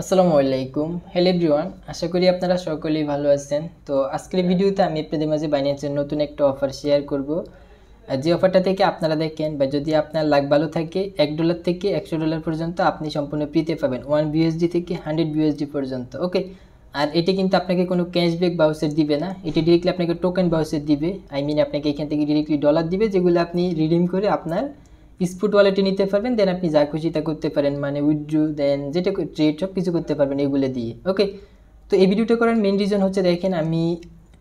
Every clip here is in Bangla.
আসসালামু আলাইকুম হ্যালো এভরিওয়ান আশা করি আপনারা সকলেই ভালো আছেন তো আজকের ভিডিওতে আমি আপনাদের মাঝে বাইন্যান্সের নতুন একটা অফার শেয়ার করব যে অফারটা থেকে আপনারা দেখেন বা যদি আপনার লাগ ভালো থাকে এক ডলার থেকে একশো ডলার পর্যন্ত আপনি সম্পূর্ণ ফ্রিতে পাবেন ওয়ান বিএসডি থেকে হান্ড্রেড বিএসডি পর্যন্ত ওকে আর এটি কিন্তু আপনাকে কোনো ক্যাশব্যাক বাউসের দিবে না এটি ডিরেক্টলি আপনাকে টোকেন বাউসের দিবে আই মিন আপনাকে এখান থেকে ডিরেক্টলি ডলার দিবে যেগুলো আপনি রিডিম করে আপনার স্পুট ওয়ালেটে নিতে পারবেন দেন আপনি যা খুশি তা করতে পারেন মানে উইথড্রু দেন যেটা ট্রেড সব কিছু করতে পারবেন এগুলো দিয়ে ওকে তো এই ভিডিওটা করার মেন রিজন হচ্ছে দেখেন আমি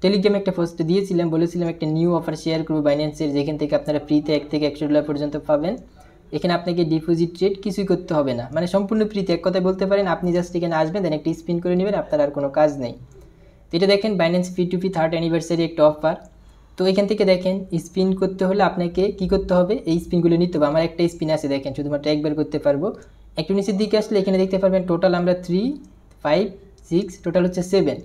টেলিগ্রামে একটা পোস্ট দিয়েছিলাম বলেছিলাম একটা নিউ অফার শেয়ার করবো বাইন্যান্সের যেখান থেকে আপনারা ফ্রিতে এক থেকে একশো ডলার পর্যন্ত পাবেন এখানে আপনাকে ডিপোজিট রেট কিছুই করতে হবে না মানে সম্পূর্ণ ফ্রিতে এক কথায় বলতে পারেন আপনি জাস্ট এখানে আসবেন দেন একটা স্পিন করে নেবেন আপনার আর কোনো কাজ নেই তো এটা দেখেন Binance P to P third anniversary একটা অফার তো এখান থেকে দেখেন স্পিন করতে হলে আপনাকে কি করতে হবে এই স্পিনগুলো নিতে হবে আমার একটা স্পিন আছে দেখেন শুধুমাত্র একবার করতে পারবো একটু নিচের দিকে আসলে এখানে দেখতে পারবেন টোটাল আমরা থ্রি ফাইভ সিক্স টোটাল হচ্ছে সেভেন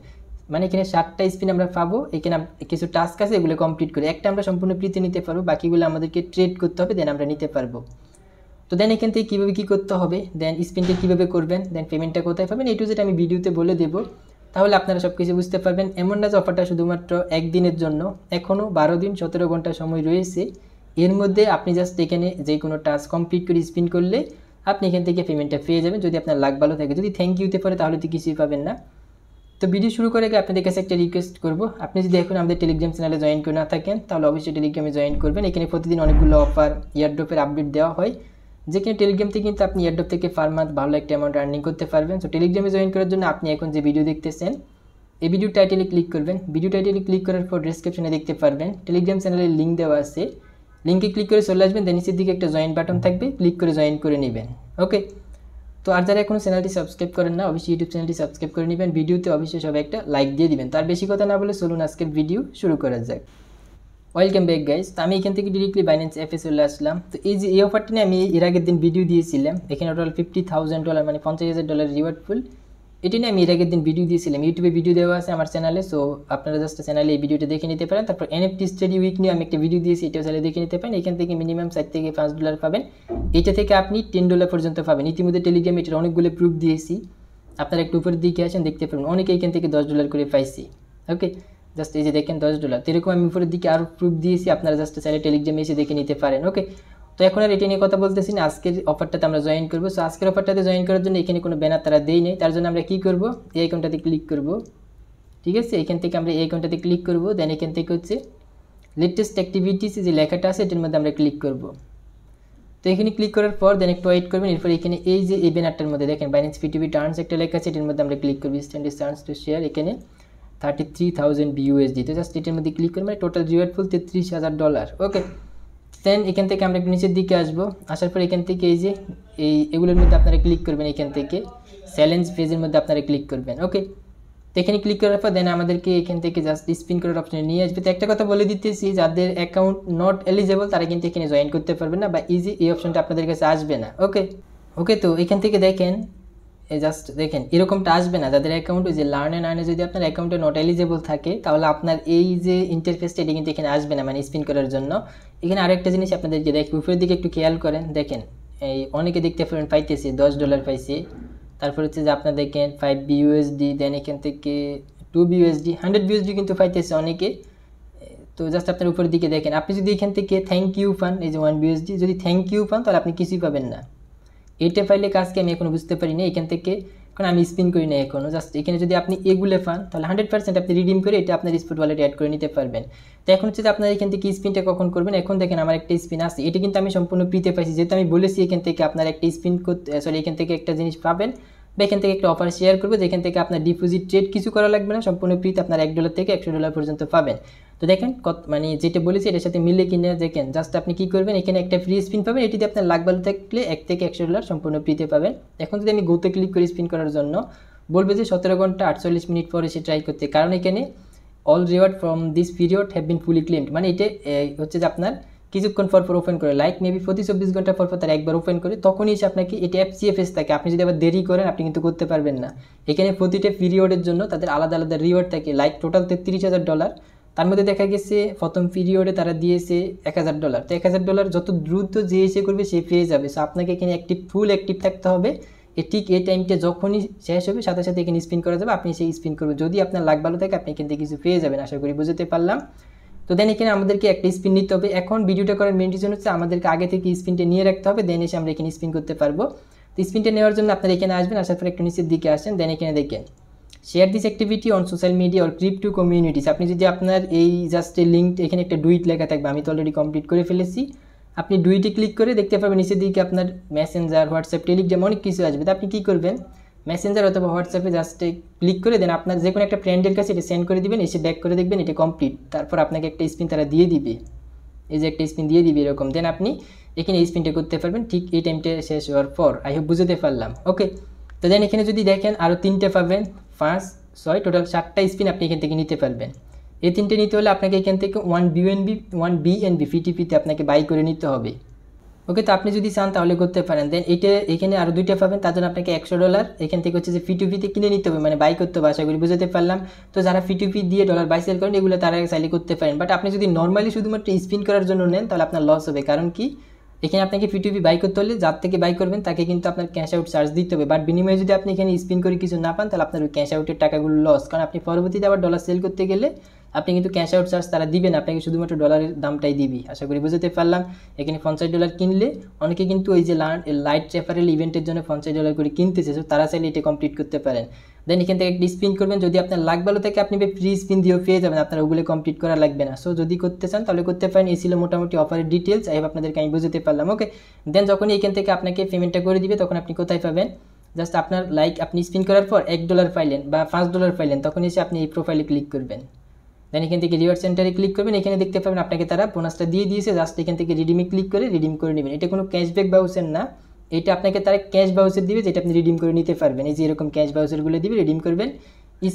মানে এখানে সাতটা স্পিন আমরা পাবো এখানে কিছু টাস্ক আছে এগুলো কমপ্লিট করে একটা আমরা সম্পূর্ণ প্রীতি নিতে পারবো বাকিগুলো আমাদেরকে ট্রেড করতে হবে দেন আমরা নিতে পারবো তো দেন এখান থেকে কীভাবে কী করতে হবে দেন স্পিনটা কীভাবে করবেন দেন পেমেন্টটা কোথায় পাবেন এটু যেটা আমি ভিডিওতে বলে দেবো তাহলে আপনারা সব কিছু বুঝতে পারবেন এমন না যে অফারটা শুধুমাত্র একদিনের জন্য এখনও বারো দিন সতেরো ঘন্টা সময় রয়েছে এর মধ্যে আপনি জাস্ট এখানে যে কোনো টাস্ক কমপ্লিট করে স্পিন করলে আপনি এখান থেকে পেমেন্টটা পেয়ে যাবেন যদি আপনার লাগ ভালো থাকে যদি থ্যাংক ইউতে পারে তাহলে তো কিছুই পাবেন না তো ভিডিও শুরু করে আগে আপনাদের কাছে একটা রিকোয়েস্ট করবো আপনি যদি এখন আমাদের টেলিগ্রাম চ্যানেলে জয়েন করে না থাকেন তাহলে অবশ্যই টেলিগ্রামে জয়েন করবেন এখানে প্রতিদিন অনেকগুলো অফার ইয়ারড্রপের আপডেট দেওয়া হয় যে কিনা টেলিগ্রাম থেকে কিন্তু আপনি এয়ারডপ থেকে পার মান্থ ভালো একটা অ্যামাউন্ট আর্নিং করতে পারবেন সো টেলিগ্রামে জয়েন করার জন্য আপনি এখন যে ভিডিও দেখতেছেন এই ভিডিও টাইটেলে ক্লিক করবেন ভিডিও টাইটেলে ক্লিক করার পর ডিসক্রিপশনে দেখতে পারবেন টেলিগ্রাম চ্যানেলের লিঙ্ক দেওয়া আছে লিঙ্কে ক্লিক করে চলে আসবেন দেন নিচের দিকে একটা জয়েন বাটন থাকবে ক্লিক করে জয়েন করে নেবেন ওকে তো আর যারা এখনও চ্যানেলটি সাবস্ক্রাইব করেন না অবশ্যই ইউটিউব চ্যানেলটি সাবস্ক্রাইব করে নেবেন ভিডিওতে অবশ্যই সবাই একটা লাইক দিয়ে দিবেন তার বেশি কথা না বলে চলুন আজকের ভিডিও শুরু করা যাক ওয়েলকাম ব্যাক গাইজ তো আমি এখান থেকে ডিরেক্টলি বাইন্যান্স অ্যাপে চলে আসলাম তো এই যে এই অফারটি নিয়ে আমি এর আগের দিন ভিডিও দিয়েছিলাম এখানে টোটাল ফিফটি থাউজেন্ড ডলার মানে পঞ্চাশ হাজার ডলার রিওয়ার্ড ফুল এটি নিয়ে আমি এর আগের দিন ভিডিও দিয়েছিলাম ইউটিউবে ভিডিও দেওয়া আছে আমার চ্যানেলে সো আপনারা জাস্ট চ্যানেলে এই ভিডিওটা দেখে নিতে পারেন তারপর এনএফটি স্টাডি উইক নিয়ে আমি একটা ভিডিও দিয়েছি এটাও চ্যানেলে দেখে নিতে পারেন এখান থেকে মিনিমাম চার থেকে পাঁচ ডলার পাবেন এটা থেকে আপনি টেন ডলার পর্যন্ত পাবেন ইতিমধ্যে টেলিগ্রামে এটার অনেকগুলো প্রুফ দিয়েছি আপনারা একটু উপরের দিকে আসেন দেখতে পাবেন অনেকে এখান থেকে দশ ডলার করে পাইছি ওকে জাস্ট এই যে দেখেন দশ ডলার তো এরকম আমি উপরের দিকে আরও প্রুফ দিয়েছি আপনারা জাস্ট চাইলে টেলিগ্রামে এসে দেখে নিতে পারেন ওকে তো এখন আর এটা নিয়ে কথা বলতেছি না আজকের অফারটাতে আমরা জয়েন করবো সো আজকের অফারটাতে জয়েন করার জন্য এখানে কোনো ব্যানার তারা দেই নেই তার জন্য আমরা কী করবো এই অ্যাকাউন্টটাতে ক্লিক করবো ঠিক আছে এখান থেকে আমরা এই অ্যাকাউন্টটাতে ক্লিক করবো দেন এখান থেকে হচ্ছে লেটেস্ট অ্যাক্টিভিটিস যে লেখাটা আছে এটার মধ্যে আমরা ক্লিক করবো তো এখানে ক্লিক করার পর দেন একটু ওয়েট করবেন এরপর এখানে এই যে এই ব্যানারটার মধ্যে দেখেন বাইন্স পিটিভি টার্নস একটা লেখা আছে এটার মধ্যে আমরা ক্লিক করবো স্ট্যান্ডার্ড টার্নস টু শেয়ার এখানে থার্টি থ্রি থাউজেন্ড বিউএসডি তো জাস্ট এটার মধ্যে ক্লিক করে মানে টোটাল রিওয়ার্ড ফুল তেত্রিশ হাজার ডলার ওকে দেন এখান থেকে আমরা নিচের দিকে আসবো আসার পর এখান থেকে এই যে এই এগুলোর মধ্যে আপনারা ক্লিক করবেন এখান থেকে চ্যালেঞ্জ পেজের মধ্যে আপনারা ক্লিক করবেন ওকে তো এখানে ক্লিক করার পর দেন আমাদেরকে এখান থেকে জাস্ট স্পিন করার অপশানে নিয়ে আসবে তো একটা কথা বলে দিতেছি যাদের অ্যাকাউন্ট নট এলিজেবল তারা কিন্তু এখানে জয়েন করতে পারবে না বা ইজি এই অপশানটা আপনাদের কাছে আসবে না ওকে ওকে তো এখান থেকে দেখেন জাস্ট দেখেন এরকমটা আসবে না যাদের অ্যাকাউন্ট ওই যে লার্নে নার্নে যদি আপনার অ্যাকাউন্টে নট এলিজেবল থাকে তাহলে আপনার এই যে ইন্টারফেসটা এটি কিন্তু এখানে আসবে না মানে স্পিন করার জন্য এখানে আরেকটা জিনিস আপনাদেরকে দেখ উপরের দিকে একটু খেয়াল করেন দেখেন এই অনেকে দেখতে পারেন পাইতেছি দশ ডলার পাইছি তারপর হচ্ছে যে আপনার দেখেন ফাইভ বিউএসডি দেন এখান থেকে টু বিউএসডি হান্ড্রেড বিউএসডি কিন্তু পাইতেছে অনেকে তো জাস্ট আপনার উপরের দিকে দেখেন আপনি যদি এখান থেকে থ্যাংক ইউ পান এই যে ওয়ান বিউএসডি যদি থ্যাংক ইউ পান তাহলে আপনি কিছুই পাবেন না এটা পাইলে কাজকে আমি এখনও বুঝতে পারি না এখান থেকে কারণ আমি স্পিন করি না এখনও জাস্ট এখানে যদি আপনি এগুলো পান তাহলে হান্ড্রেড পার্সেন্ট আপনি রিডিম করে এটা আপনার স্পোর্ট ওয়ালেটে অ্যাড করে নিতে পারবেন তো এখন হচ্ছে আপনার এখান থেকে স্পিনটা কখন করবেন এখন দেখেন আমার একটা স্পিন আসছে এটা কিন্তু আমি সম্পূর্ণ ফ্রিতে পাইছি যেহেতু আমি বলেছি এখান থেকে আপনার একটা স্পিন করতে সরি এখান থেকে একটা জিনিস পাবেন বা এখান থেকে একটা অফার শেয়ার করবো যেখান থেকে আপনার ডিপোজিট ট্রেড কিছু করা লাগবে না সম্পূর্ণ ফ্রিতে আপনার এক ডলার থেকে একশো ডলার পর্যন্ত পাবেন তো দেখেন কত মানে যেটা বলেছি এটার সাথে মিলে কিনে দেখেন জাস্ট আপনি কী করবেন এখানে একটা ফ্রি স্পিন পাবেন এটিতে আপনার লাখ ভালো থাকলে এক থেকে একশো ডলার সম্পূর্ণ ফ্রিতে পাবেন এখন যদি আমি গোতে ক্লিক করি স্পিন করার জন্য বলবে যে সতেরো ঘন্টা আটচল্লিশ মিনিট পরে সে ট্রাই করতে কারণ এখানে all reward from this period have been fully claimed মানে এটা হচ্ছে যে আপনার কিছুক্ষণ পর পর ওপেন করে লাইক মেবি প্রতি চব্বিশ ঘন্টা পর পর তারা একবার ওপেন করে তখনই এসে আপনাকে এটি অ্যাপ সিএফএস থাকে আপনি যদি আবার দেরি করেন আপনি কিন্তু করতে পারবেন না এখানে প্রতিটা পিরিয়ডের জন্য তাদের আলাদা আলাদা রিওয়ার্ড থাকে লাইক টোটাল তেত্রিশ হাজার ডলার তার মধ্যে দেখা গেছে প্রথম পিরিয়ডে তারা দিয়েছে এক হাজার ডলার তো এক হাজার ডলার যত দ্রুত যে এসে করবে সে পেয়ে যাবে সো আপনাকে এখানে অ্যাক্টিভ ফুল অ্যাক্টিভ থাকতে হবে এ ঠিক এই টাইমটা যখনই শেষ হবে সাথে সাথে এখানে স্পিন করা যাবে আপনি সেই স্পিন করবেন যদি আপনার লাগ ভালো থাকে আপনি এখান থেকে কিছু পেয়ে যাবেন আশা করি বুঝতে পারলাম তো দেন এখানে আমাদেরকে একটা স্পিন নিতে হবে এখন ভিডিওটা করার মেন রিজন হচ্ছে আমাদেরকে আগে থেকে স্পিনটা নিয়ে রাখতে হবে দেন এসে আমরা এখানে স্পিন করতে পারবো তো স্পিনটা নেওয়ার জন্য আপনারা এখানে আসবেন আসার পর একটা নিচের দিকে আসেন দেন এখানে দেখেন share this activity on social media or to communities আপনি যদি আপনার এই জাস্ট লিঙ্ক এখানে একটা ডুইট লেখা থাকবে আমি তো অলরেডি কমপ্লিট করে ফেলেছি আপনি ডুইটে ক্লিক করে দেখতে পাবেন নিচের দিকে আপনার মেসেঞ্জার হোয়াটসঅ্যাপ টেলিগ্রাম অনেক কিছু আসবে তো আপনি কী করবেন মেসেঞ্জার অথবা হোয়াটসঅ্যাপে জাস্ট ক্লিক করে দেন আপনার যে কোনো একটা ফ্রেন্ডের কাছে এটা সেন্ড করে দিবেন এসে ব্যাক করে দেখবেন এটি কমপ্লিট তারপর আপনাকে একটা স্পিন তারা দিয়ে দিবে এই যে একটা স্পিন দিয়ে দিবে এরকম দেন আপনি এখানে এই স্পিনটা করতে পারবেন ঠিক এই টাইমটা শেষ হওয়ার পর আই হোপ বুঝতে পারলাম ওকে তো দেন এখানে যদি দেখেন আরও তিনটে পাবেন পাঁচ ছয় টোটাল সাতটা স্পিন আপনি এখান থেকে নিতে পারবেন এই তিনটে নিতে হলে আপনাকে এখান থেকে ওয়ান বিএনবি ওয়ান বিএনবি ফিটিপিতে আপনাকে বাই করে নিতে হবে ওকে তো আপনি যদি চান তাহলে করতে পারেন দেন এটা এখানে আরও দুইটা পাবেন তার জন্য আপনাকে একশো ডলার এখান থেকে হচ্ছে যে ফিটুপিতে কিনে নিতে হবে মানে বাই করতে হবে আশা করি বুঝাতে পারলাম তো যারা ফিটুপি দিয়ে ডলার বাই সেল করেন এগুলো তারা চাইলে করতে পারেন বাট আপনি যদি নর্মালি শুধুমাত্র স্পিন করার জন্য নেন তাহলে আপনার লস হবে কারণ কি এখানে আপনাকে ফিটুপি বাই করতে হলে যার থেকে বাই করবেন তাকে কিন্তু আপনার ক্যাশ আউট চার্জ দিতে হবে বাট বিনিময়ে যদি আপনি এখানে স্পিন করে কিছু না পান তাহলে আপনার ওই ক্যাশ আউটের টাকাগুলো লস কারণ আপনি পরবর্তীতে আবার ডলার সেল করতে গেলে আপনি কিন্তু ক্যাশ আউট চার্জ তারা দিবেন আপনাকে শুধুমাত্র ডলারের দামটাই দিবি আশা করি বুঝতে পারলাম এখানে পঞ্চাশ ডলার কিনলে অনেকে কিন্তু ওই যে লাইট চ্যাপারেল ইভেন্টের জন্য পঞ্চাশ ডলার করে কিনতেছে সো তারা চাইলে এটা কমপ্লিট করতে পারেন দেন এখান থেকে একটি স্পিন করবেন যদি আপনার লাগ ভালো থাকে আপনি ফ্রি স্পিন দিয়েও পেয়ে যাবেন আপনার ওগুলো কমপ্লিট করা লাগবে না সো যদি করতে চান তাহলে করতে পারেন এই ছিল মোটামুটি অফারের ডিটেলস এই আপনাদেরকে আমি বুঝতে পারলাম ওকে দেন যখনই এখান থেকে আপনাকে পেমেন্টটা করে দিবে তখন আপনি কোথায় পাবেন জাস্ট আপনার লাইক আপনি স্পিন করার পর এক ডলার পাইলেন বা পাঁচ ডলার পাইলেন তখন এসে আপনি এই প্রোফাইলে ক্লিক করবেন দেন এখান থেকে রিওয়ার্ড সেন্টারে ক্লিক করবেন এখানে দেখতে পাবেন আপনাকে তারা বোনাসটা দিয়ে দিয়েছে জাস্ট এখান থেকে রিডিমে ক্লিক করে রিডিম করে নেবেন এটা কোনো ক্যাশব্যাক বাউসের না এটা আপনাকে তারা ক্যাশ বাউসের দিবে যেটা আপনি রিডিম করে নিতে পারবেন এই যে এরকম ক্যাশ বাউসেরগুলো দিবে রিডিম করবেন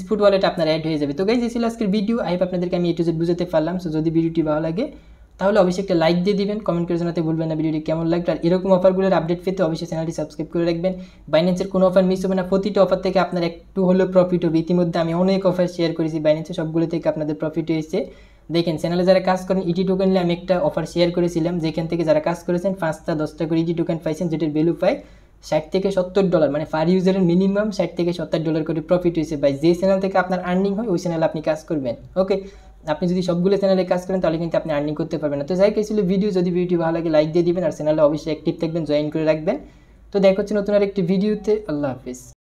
স্পুট ওয়ালেট আপনার অ্যাড হয়ে যাবে তো গাইজ এই আজকের ভিডিও আই আপনাদেরকে আমি এটু জেড বুঝাতে পারলাম সো যদি ভিডিওটি ভালো লাগে তাহলে অবশ্যই একটা লাইক দিয়ে দিবেন কমেন্ট করে জানাতে ভুলবেন না ভিডিওটি কেমন লাগলো আর এরকম অফারগুলোর আপডেট পেতে অবশ্যই চ্যানেলটি সাবস্ক্রাইব করে রাখবেন বাইন্যান্সের কোনো অফার মিস হবে না প্রতিটা অফার থেকে আপনার একটু হলেও প্রফিট হবে ইতিমধ্যে আমি অনেক অফার শেয়ার করেছি বাইন্যান্সের সবগুলো থেকে আপনাদের প্রফিট হয়েছে দেখেন চ্যানেলে যারা কাজ করেন ইটি e টোকেন নিয়ে আমি একটা অফার শেয়ার করেছিলাম যেখান থেকে যারা কাজ করেছেন পাঁচটা দশটা করে ইটি e টোকেন পাইছেন যেটির ভ্যালু পায় ষাট থেকে সত্তর ডলার মানে ফার ইউজারের মিনিমাম ষাট থেকে সত্তর ডলার করে প্রফিট হয়েছে ভাই যে চ্যানেল থেকে আপনার আর্নিং হয় ওই চ্যানেলে আপনি কাজ করবেন ওকে আপনি যদি সবগুলো চ্যানেলে কাজ করেন তাহলে কিন্তু আপনি আর্নিং করতে পারবেন না তো যাই ছিল ভিডিও যদি ভিডিও ভালো লাগে লাইক দিয়ে দিবেন আর চ্যানেলে অবশ্যই অ্যাক্টিভ থাকবেন জয়েন করে রাখবেন তো দেখা হচ্ছে নতুন আর একটি ভিডিওতে আল্লাহ হাফিজ